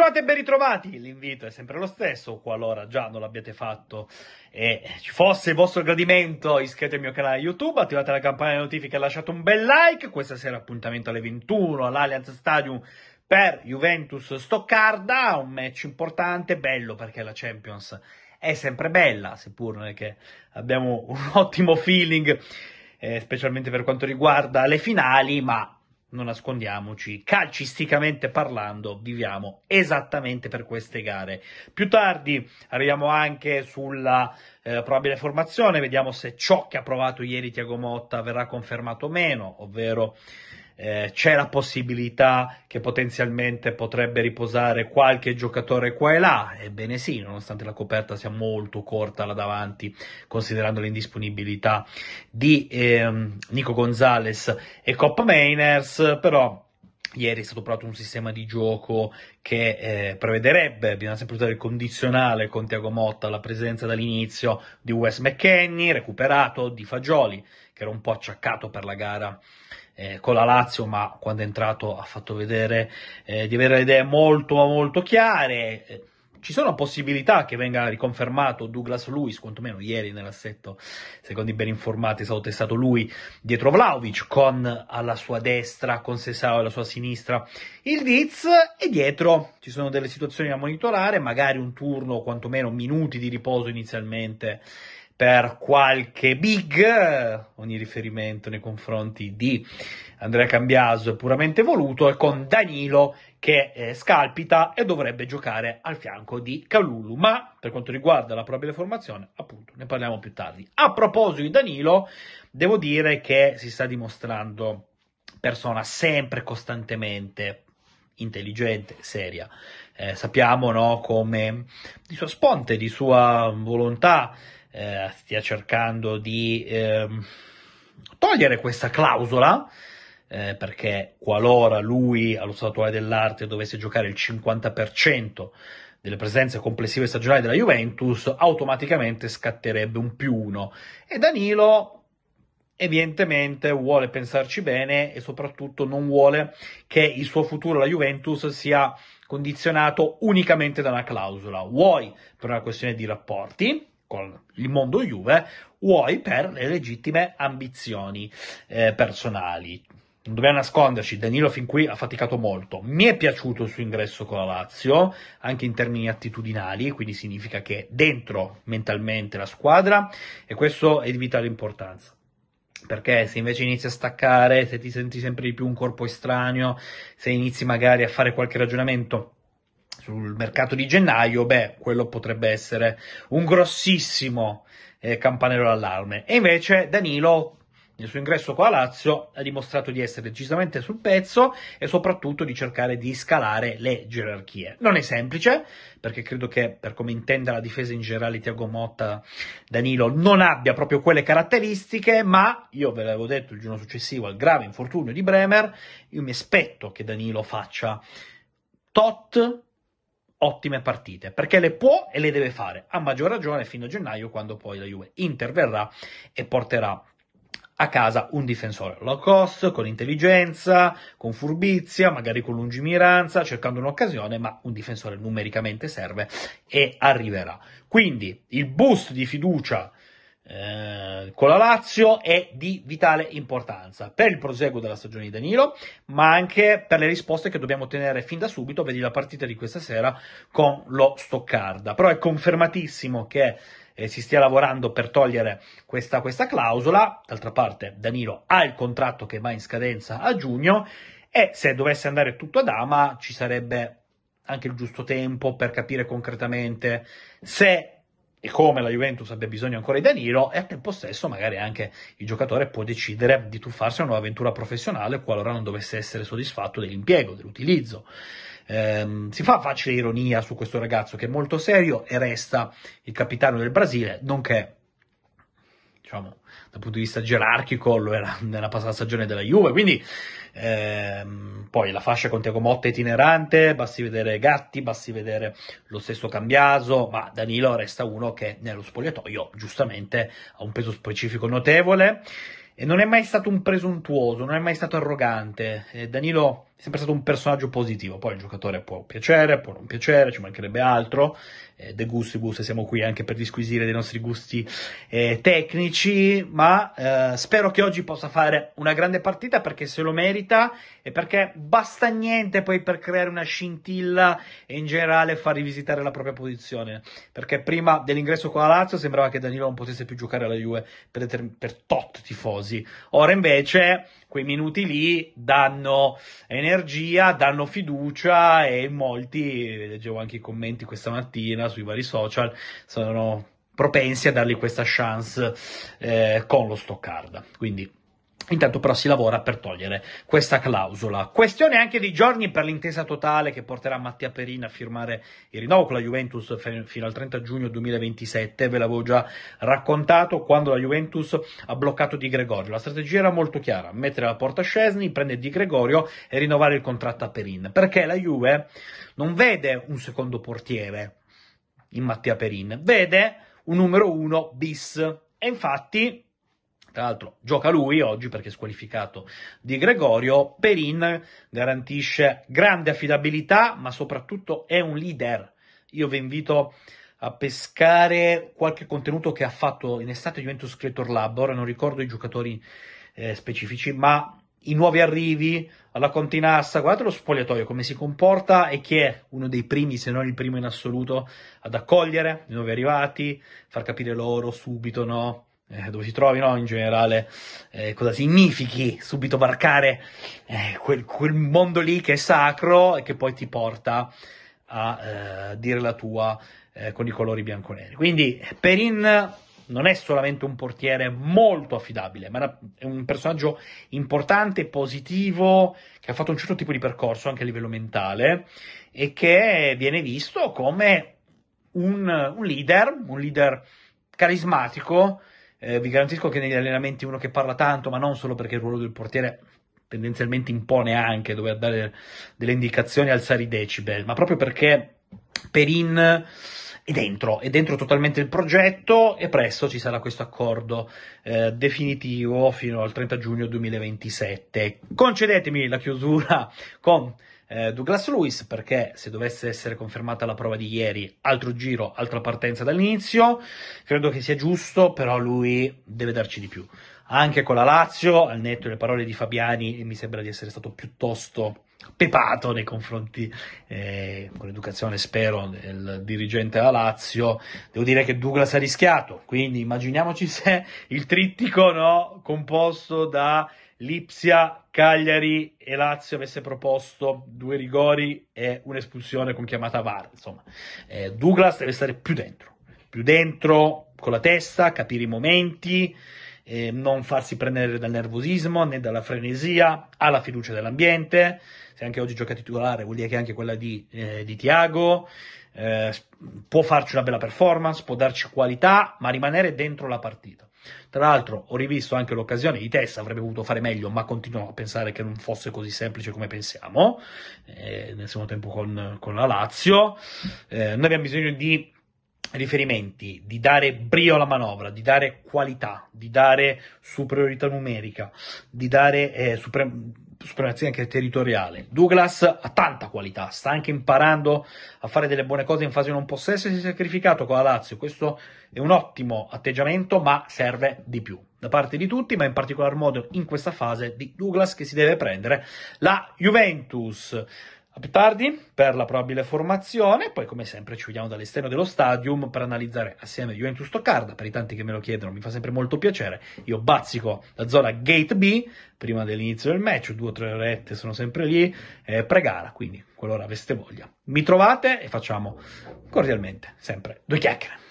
Bentrovati e ben ritrovati! L'invito è sempre lo stesso, qualora già non l'abbiate fatto e ci fosse il vostro gradimento, iscrivetevi al mio canale YouTube, attivate la campanella di notifiche e lasciate un bel like. Questa sera appuntamento alle 21 all'Allianz Stadium per Juventus Stoccarda, un match importante, bello perché la Champions è sempre bella, seppur non è che abbiamo un ottimo feeling, eh, specialmente per quanto riguarda le finali, ma non nascondiamoci, calcisticamente parlando, viviamo esattamente per queste gare. Più tardi arriviamo anche sulla eh, probabile formazione, vediamo se ciò che ha provato ieri Tiago Motta verrà confermato o meno, ovvero eh, c'è la possibilità che potenzialmente potrebbe riposare qualche giocatore qua e là, ebbene sì, nonostante la coperta sia molto corta là davanti, considerando l'indisponibilità di ehm, Nico Gonzalez e Coppa Mainers, però Ieri è stato provato un sistema di gioco che eh, prevederebbe, bisogna sempre usare il condizionale con Tiago Motta, la presenza dall'inizio di Wes McKenney, recuperato, di Fagioli, che era un po' acciaccato per la gara eh, con la Lazio, ma quando è entrato ha fatto vedere eh, di avere le idee molto molto chiare. Eh, ci sono possibilità che venga riconfermato Douglas Luis, quantomeno ieri nell'assetto, secondo i ben informati, è stato testato lui dietro Vlaovic, con alla sua destra, con Sesao alla sua sinistra il Diz e dietro ci sono delle situazioni da monitorare, magari un turno, quantomeno minuti di riposo inizialmente per qualche big, ogni riferimento nei confronti di Andrea Cambiaso è puramente voluto, e con Danilo che eh, scalpita e dovrebbe giocare al fianco di Calulu. Ma per quanto riguarda la probabile formazione, appunto, ne parliamo più tardi. A proposito di Danilo, devo dire che si sta dimostrando persona sempre costantemente intelligente, seria. Eh, sappiamo no, come di sua sponte, di sua volontà eh, stia cercando di ehm, togliere questa clausola, eh, perché qualora lui allo stato attuale dell'arte dovesse giocare il 50% delle presenze complessive stagionali della Juventus, automaticamente scatterebbe un più uno. E Danilo evidentemente vuole pensarci bene e soprattutto non vuole che il suo futuro alla Juventus sia condizionato unicamente da una clausola. Vuoi per una questione di rapporti, con il mondo Juve, vuoi per le legittime ambizioni eh, personali. Non dobbiamo nasconderci, Danilo fin qui ha faticato molto. Mi è piaciuto il suo ingresso con la Lazio, anche in termini attitudinali, quindi significa che è dentro mentalmente la squadra e questo è di vitale importanza perché se invece inizi a staccare, se ti senti sempre di più un corpo estraneo, se inizi magari a fare qualche ragionamento sul mercato di gennaio, beh, quello potrebbe essere un grossissimo eh, campanello d'allarme. E invece Danilo, nel suo ingresso qua a Lazio, ha dimostrato di essere decisamente sul pezzo e soprattutto di cercare di scalare le gerarchie. Non è semplice, perché credo che per come intenda la difesa in generale Tiago Motta, Danilo non abbia proprio quelle caratteristiche, ma io ve l'avevo detto il giorno successivo al grave infortunio di Bremer, io mi aspetto che Danilo faccia tot ottime partite, perché le può e le deve fare, a maggior ragione fino a gennaio quando poi la Juve interverrà e porterà a casa un difensore low cost, con intelligenza, con furbizia, magari con lungimiranza, cercando un'occasione, ma un difensore numericamente serve e arriverà. Quindi il boost di fiducia eh, con la Lazio è di vitale importanza per il proseguo della stagione di Danilo, ma anche per le risposte che dobbiamo ottenere fin da subito, vedi la partita di questa sera con lo Stoccarda. Però è confermatissimo che eh, si stia lavorando per togliere questa, questa clausola. D'altra parte, Danilo ha il contratto che va in scadenza a giugno e se dovesse andare tutto ad ama ci sarebbe anche il giusto tempo per capire concretamente se e come la Juventus abbia bisogno ancora di Danilo e al tempo stesso magari anche il giocatore può decidere di tuffarsi a una nuova avventura professionale qualora non dovesse essere soddisfatto dell'impiego, dell'utilizzo. Eh, si fa facile ironia su questo ragazzo che è molto serio e resta il capitano del Brasile, nonché diciamo, dal punto di vista gerarchico lo era nella passata stagione della Juve, quindi ehm, poi la fascia con Tiago Motta itinerante, basti vedere Gatti, basti vedere lo stesso Cambiaso, ma Danilo resta uno che nello spogliatoio giustamente ha un peso specifico notevole e non è mai stato un presuntuoso, non è mai stato arrogante. Eh, Danilo è sempre stato un personaggio positivo. Poi il giocatore può piacere, può non piacere, ci mancherebbe altro. Eh, de gusti gusti, siamo qui anche per disquisire dei nostri gusti eh, tecnici. Ma eh, spero che oggi possa fare una grande partita perché se lo merita e perché basta niente poi per creare una scintilla e in generale far rivisitare la propria posizione. Perché prima dell'ingresso con la Lazio sembrava che Danilo non potesse più giocare alla Juve per, determin- per tot tifosi. Ora invece quei minuti lì danno energia energia, danno fiducia e molti, leggevo anche i commenti questa mattina sui vari social, sono propensi a dargli questa chance eh, con lo Stoccarda. Quindi Intanto però si lavora per togliere questa clausola. Questione anche di giorni per l'intesa totale che porterà Mattia Perin a firmare il rinnovo con la Juventus fino al 30 giugno 2027. Ve l'avevo già raccontato quando la Juventus ha bloccato Di Gregorio. La strategia era molto chiara, mettere la porta a Scesni, prendere Di Gregorio e rinnovare il contratto a Perin. Perché la Juve non vede un secondo portiere in Mattia Perin, vede un numero 1 bis. E infatti tra l'altro gioca lui oggi perché è squalificato di Gregorio. Perin garantisce grande affidabilità, ma soprattutto è un leader. Io vi invito a pescare qualche contenuto che ha fatto in estate Juventus Creator Lab, ora non ricordo i giocatori eh, specifici, ma i nuovi arrivi alla Continassa, guardate lo spogliatoio come si comporta e chi è uno dei primi, se non il primo in assoluto, ad accogliere i nuovi arrivati, far capire loro subito, no? eh, dove ti trovi, no? in generale, eh, cosa significhi subito varcare eh, quel, quel, mondo lì che è sacro e che poi ti porta a eh, dire la tua eh, con i colori bianco-neri. Quindi Perin non è solamente un portiere molto affidabile, ma è un personaggio importante, positivo, che ha fatto un certo tipo di percorso anche a livello mentale e che viene visto come un, un leader, un leader carismatico eh, vi garantisco che negli allenamenti uno che parla tanto, ma non solo perché il ruolo del portiere tendenzialmente impone anche dover dare delle indicazioni, alzare i decibel, ma proprio perché Perin è dentro, è dentro totalmente il progetto e presto ci sarà questo accordo eh, definitivo fino al 30 giugno 2027. Concedetemi la chiusura con eh, Douglas Lewis perché se dovesse essere confermata la prova di ieri, altro giro, altra partenza dall'inizio, credo che sia giusto, però lui deve darci di più. Anche con la Lazio, al netto delle parole di Fabiani, mi sembra di essere stato piuttosto pepato nei confronti, eh, con l'educazione spero, del dirigente della Lazio. Devo dire che Douglas ha rischiato, quindi immaginiamoci se il trittico no, composto da Lipsia, Cagliari e Lazio avesse proposto due rigori e un'espulsione con chiamata VAR. Insomma, eh, Douglas deve stare più dentro, più dentro con la testa, capire i momenti, eh, non farsi prendere dal nervosismo né dalla frenesia, ha la fiducia dell'ambiente. Se anche oggi gioca titolare, vuol dire che anche quella di, eh, di Tiago. Eh, può farci una bella performance, può darci qualità, ma rimanere dentro la partita tra l'altro ho rivisto anche l'occasione di Tessa, avrebbe potuto fare meglio, ma continuo a pensare che non fosse così semplice come pensiamo, eh, nel secondo tempo con, con la Lazio. Eh, noi abbiamo bisogno di riferimenti, di dare brio alla manovra, di dare qualità, di dare superiorità numerica, di dare eh, super- supremazia anche territoriale. Douglas ha tanta qualità, sta anche imparando a fare delle buone cose in fase non possesso e si è sacrificato con la Lazio. Questo è un ottimo atteggiamento, ma serve di più da parte di tutti, ma in particolar modo in questa fase di Douglas che si deve prendere la Juventus. A più tardi per la probabile formazione, poi come sempre ci vediamo dall'esterno dello stadium per analizzare assieme Juventus Toccarda, per i tanti che me lo chiedono, mi fa sempre molto piacere. Io bazzico la zona Gate B prima dell'inizio del match, due o tre orette sono sempre lì, eh, pre quindi qualora aveste voglia. Mi trovate e facciamo cordialmente sempre due chiacchiere.